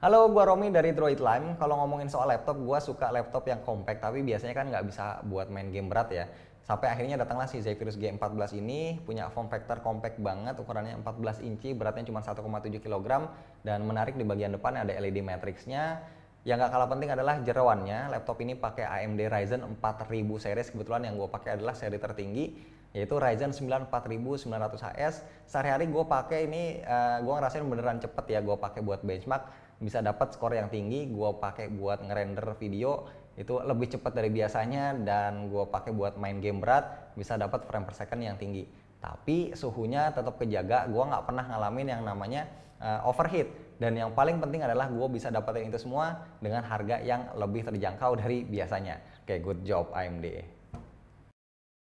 Halo, gua Romi dari Droid Lime. Kalau ngomongin soal laptop, gua suka laptop yang compact, tapi biasanya kan nggak bisa buat main game berat ya. Sampai akhirnya datanglah si Zephyrus G14 ini, punya form factor compact banget, ukurannya 14 inci, beratnya cuma 1,7 kg, dan menarik di bagian depan ada LED matrixnya, yang nggak kalah penting adalah jeroannya. Laptop ini pakai AMD Ryzen 4000 series. Kebetulan yang gua pakai adalah seri tertinggi yaitu Ryzen 9 4900HS sehari-hari gue pakai ini uh, eh, gue ngerasain beneran cepet ya gue pakai buat benchmark bisa dapat skor yang tinggi gue pakai buat ngerender video itu lebih cepat dari biasanya dan gue pakai buat main game berat bisa dapat frame per second yang tinggi tapi suhunya tetap kejaga gue nggak pernah ngalamin yang namanya uh, overheat dan yang paling penting adalah gue bisa dapetin itu semua dengan harga yang lebih terjangkau dari biasanya oke okay, good job AMD